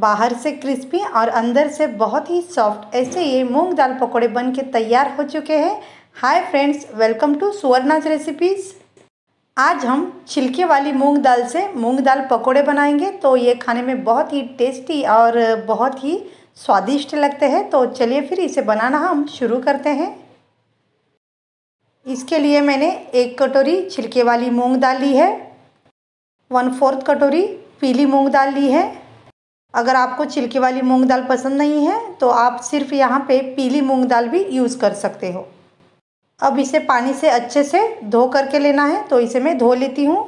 बाहर से क्रिस्पी और अंदर से बहुत ही सॉफ्ट ऐसे ये मूंग दाल पकौड़े बन के तैयार हो चुके हैं hi friends welcome to Suvarna's recipes आज हम छिलके वाली मूंग दाल से मूंग दाल पकोड़े बनाएंगे तो ये खाने में बहुत ही टेस्टी और बहुत ही स्वादिष्ट लगते हैं तो चलिए फिर इसे बनाना हम शुरू करते हैं इसके लिए मैंने एक कटोरी छिलके वाली मूंग दाल ली है वन फोर्थ कटोरी पीली मूंग दाल ली है अगर आपको छिलके वाली मूंग दाल पसंद नहीं है तो आप सिर्फ यहाँ पे पीली मूंग दाल भी यूज़ कर सकते हो अब इसे पानी से अच्छे से धो करके लेना है तो इसे मैं धो लेती हूँ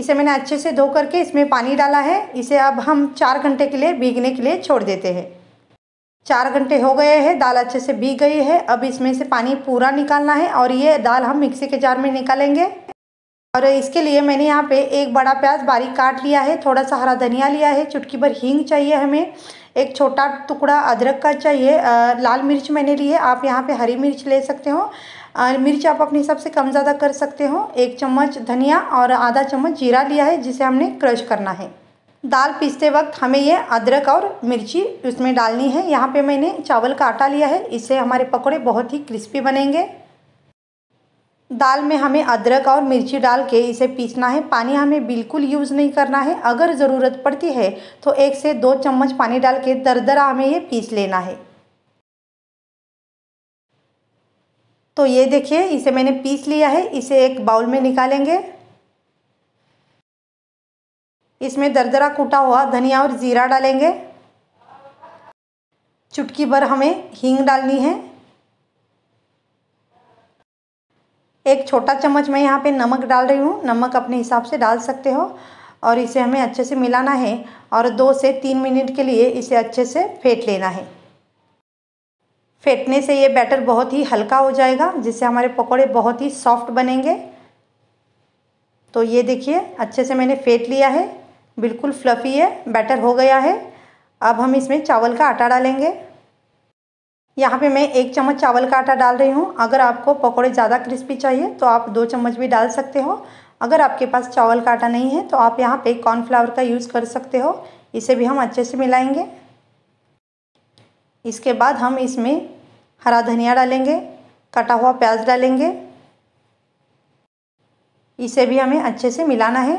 इसे मैंने अच्छे से धो करके इसमें पानी डाला है इसे अब हम चार घंटे के लिए भीगने के लिए छोड़ देते हैं चार घंटे हो गए हैं दाल अच्छे से भीग गई है अब इसमें से पानी पूरा निकालना है और ये दाल हम मिक्सी के जार में निकालेंगे और इसके लिए मैंने यहाँ पे एक बड़ा प्याज बारीक काट लिया है थोड़ा सा हरा धनिया लिया है चुटकी भर हींग चाहिए हमें एक छोटा टुकड़ा अदरक का चाहिए लाल मिर्च मैंने ली है आप यहाँ पे हरी मिर्च ले सकते हो मिर्च आप अपने हिसाब से कम ज़्यादा कर सकते हो एक चम्मच धनिया और आधा चम्मच जीरा लिया है जिसे हमने क्रश करना है दाल पीसते वक्त हमें ये अदरक और मिर्ची उसमें डालनी है यहाँ पर मैंने चावल का आटा लिया है इससे हमारे पकौड़े बहुत ही क्रिस्पी बनेंगे दाल में हमें अदरक और मिर्ची डाल के इसे पीसना है पानी हमें बिल्कुल यूज़ नहीं करना है अगर ज़रूरत पड़ती है तो एक से दो चम्मच पानी डाल के दरदरा हमें ये पीस लेना है तो ये देखिए इसे मैंने पीस लिया है इसे एक बाउल में निकालेंगे इसमें दरदरा कूटा हुआ धनिया और ज़ीरा डालेंगे चुटकी भर हमें हींग डालनी है एक छोटा चम्मच मैं यहाँ पे नमक डाल रही हूँ नमक अपने हिसाब से डाल सकते हो और इसे हमें अच्छे से मिलाना है और दो से तीन मिनट के लिए इसे अच्छे से फेंट लेना है फेंटने से ये बैटर बहुत ही हल्का हो जाएगा जिससे हमारे पकौड़े बहुत ही सॉफ्ट बनेंगे तो ये देखिए अच्छे से मैंने फेंट लिया है बिल्कुल फ्लफ़ी है बैटर हो गया है अब हम इसमें चावल का आटा डालेंगे यहाँ पे मैं एक चम्मच चावल का आटा डाल रही हूँ अगर आपको पकौड़े ज़्यादा क्रिस्पी चाहिए तो आप दो चम्मच भी डाल सकते हो अगर आपके पास चावल का आटा नहीं है तो आप यहाँ पे कॉर्नफ्लावर का यूज़ कर सकते हो इसे भी हम अच्छे से मिलाएंगे इसके बाद हम इसमें हरा धनिया डालेंगे कटा हुआ प्याज डालेंगे इसे भी हमें अच्छे से मिलाना है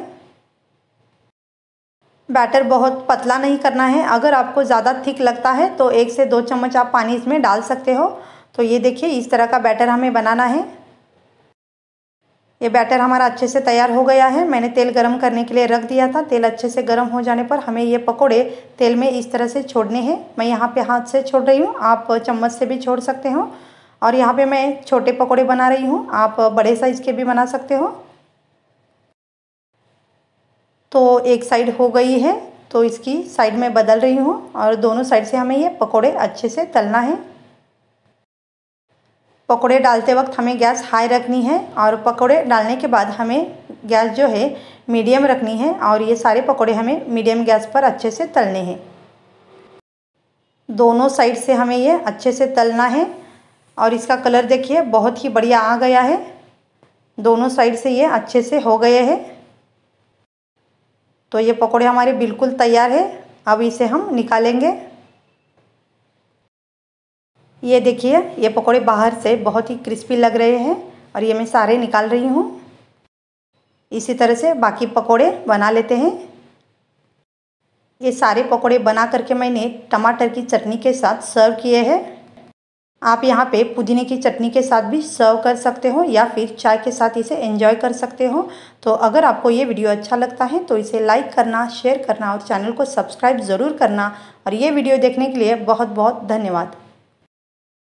बैटर बहुत पतला नहीं करना है अगर आपको ज़्यादा थिक लगता है तो एक से दो चम्मच आप पानी इसमें डाल सकते हो तो ये देखिए इस तरह का बैटर हमें बनाना है ये बैटर हमारा अच्छे से तैयार हो गया है मैंने तेल गरम करने के लिए रख दिया था तेल अच्छे से गरम हो जाने पर हमें ये पकोड़े तेल में इस तरह से छोड़ने हैं मैं यहाँ पे हाथ से छोड़ रही हूँ आप चम्मच से भी छोड़ सकते हो और यहाँ पे मैं छोटे पकोड़े बना रही हूँ आप बड़े साइज़ के भी बना सकते हो तो एक साइड हो गई है तो इसकी साइड में बदल रही हूँ और दोनों साइड से हमें ये पकोड़े अच्छे से तलना है पकोड़े डालते वक्त हमें गैस हाई रखनी है और पकोड़े डालने के बाद हमें गैस जो है मीडियम रखनी है और ये सारे पकोड़े हमें मीडियम गैस पर अच्छे से तलने हैं दोनों साइड से हमें ये अच्छे से तलना है और इसका कलर देखिए बहुत ही बढ़िया आ गया है दोनों साइड से ये अच्छे से हो गए हैं तो ये पकौड़े हमारे बिल्कुल तैयार है अब इसे हम निकालेंगे ये देखिए ये पकौड़े बाहर से बहुत ही क्रिस्पी लग रहे हैं और ये मैं सारे निकाल रही हूँ इसी तरह से बाकी पकोड़े बना लेते हैं ये सारे पकोड़े बना करके मैंने टमाटर की चटनी के साथ सर्व किए हैं आप यहाँ पे पुदीने की चटनी के साथ भी सर्व कर सकते हो या फिर चाय के साथ इसे एंजॉय कर सकते हो तो अगर आपको ये वीडियो अच्छा लगता है तो इसे लाइक करना शेयर करना और चैनल को सब्सक्राइब ज़रूर करना और ये वीडियो देखने के लिए बहुत बहुत धन्यवाद